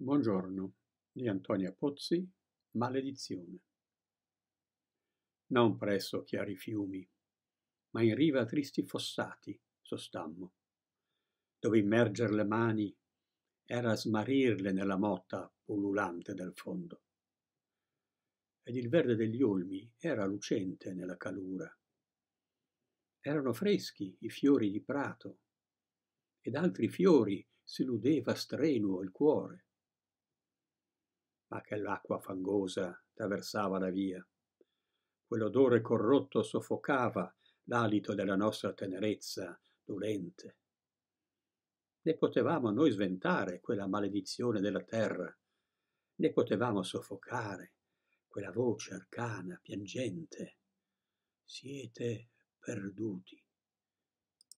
Buongiorno di Antonia Pozzi, Maledizione. Non presso chiari fiumi, ma in riva a tristi fossati sostammo, dove immerger le mani era smarirle nella motta pullulante del fondo. Ed il verde degli olmi era lucente nella calura. Erano freschi i fiori di prato, ed altri fiori si ludeva strenuo il cuore ma che l'acqua fangosa traversava la via. Quell'odore corrotto soffocava l'alito della nostra tenerezza dolente. Ne potevamo noi sventare quella maledizione della terra, ne potevamo soffocare quella voce arcana piangente. Siete perduti.